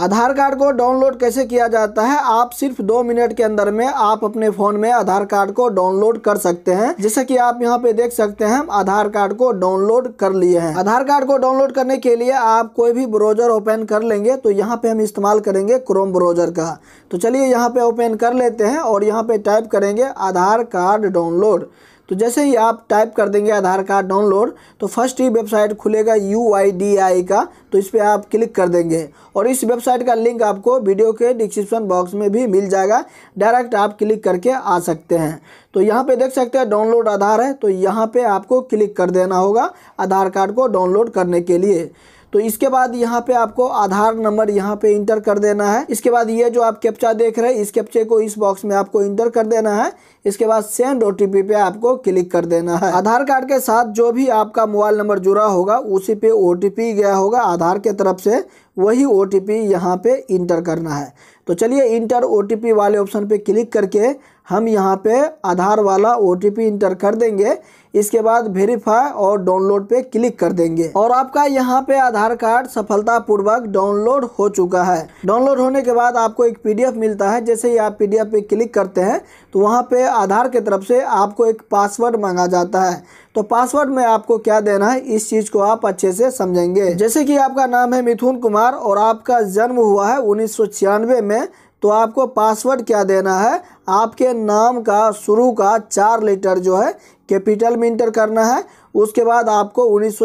आधार card को download कैसे किया जाता है आप सिर्फ दो मिनट के अंदर में आप अपने फ़ोन में आधार कार्ड को डाउनलोड कर सकते हैं जैसे कि आप यहाँ पे देख सकते हैं हम आधार कार्ड को डाउनलोड कर लिए हैं आधार कार्ड को डाउनलोड करने के लिए आप कोई भी ब्राउजर ओपन कर लेंगे तो यहाँ पे हम इस्तेमाल करेंगे क्रोम ब्राउजर का तो चलिए यहाँ पे ओपन कर लेते हैं और यहाँ पे टाइप करेंगे आधार कार्ड डाउनलोड तो जैसे ही आप टाइप कर देंगे आधार कार्ड डाउनलोड तो फर्स्ट ही वेबसाइट खुलेगा यू आई डी आई का तो इस पर आप क्लिक कर देंगे और इस वेबसाइट का लिंक आपको वीडियो के डिस्क्रिप्शन बॉक्स में भी मिल जाएगा डायरेक्ट आप क्लिक करके आ सकते हैं तो यहाँ पे देख सकते हैं डाउनलोड आधार है तो यहाँ पे आपको क्लिक कर देना होगा आधार कार्ड को डाउनलोड करने के लिए तो इसके बाद यहाँ पे आपको आधार नंबर यहाँ पे इंटर कर देना है इसके बाद ये जो आप कैप्चा देख रहे हैं इस कैप्चे को इस बॉक्स में आपको इंटर कर देना है इसके बाद सेंड ओ पे आपको क्लिक कर देना है आधार कार्ड के साथ जो भी आपका मोबाइल नंबर जुड़ा होगा उसी पे ओ गया होगा आधार के तरफ से वही ओ टी पी यहाँ पर इंटर करना है तो चलिए इंटर ओ टी पी वाले ऑप्शन पे क्लिक करके हम यहाँ पे आधार वाला ओ टी पी इंटर कर देंगे इसके बाद वेरीफाई और डाउनलोड पे क्लिक कर देंगे और आपका यहाँ पे आधार कार्ड सफलतापूर्वक डाउनलोड हो चुका है डाउनलोड होने के बाद आपको एक एफ मिलता है जैसे ही आप एफ पे क्लिक करते हैं तो वहाँ पर आधार की तरफ से आपको एक पासवर्ड मांगा जाता है तो पासवर्ड में आपको क्या देना है इस चीज़ को आप अच्छे से समझेंगे जैसे कि आपका नाम है मिथुन कुमार और आपका जन्म हुआ है उन्नीस में तो आपको पासवर्ड क्या देना है आपके नाम का शुरू का चार लेटर जो है कैपिटल में इंटर करना है उसके बाद आपको उन्नीस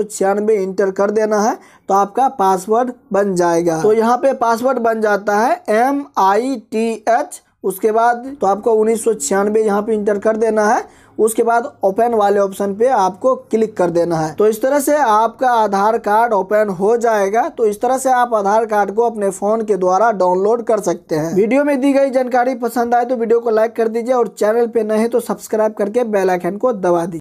इंटर कर देना है तो आपका पासवर्ड बन जाएगा तो यहाँ पे पासवर्ड बन जाता है एम आई टी एच उसके बाद तो आपको उन्नीस सौ छियानवे यहाँ पे इंटर कर देना है उसके बाद ओपन वाले ऑप्शन पे आपको क्लिक कर देना है तो इस तरह से आपका आधार कार्ड ओपन हो जाएगा तो इस तरह से आप आधार कार्ड को अपने फोन के द्वारा डाउनलोड कर सकते हैं वीडियो में दी गई जानकारी पसंद आए तो वीडियो को लाइक कर दीजिए और चैनल पे नहीं तो सब्सक्राइब करके बेलाइकन को दबा दीजिए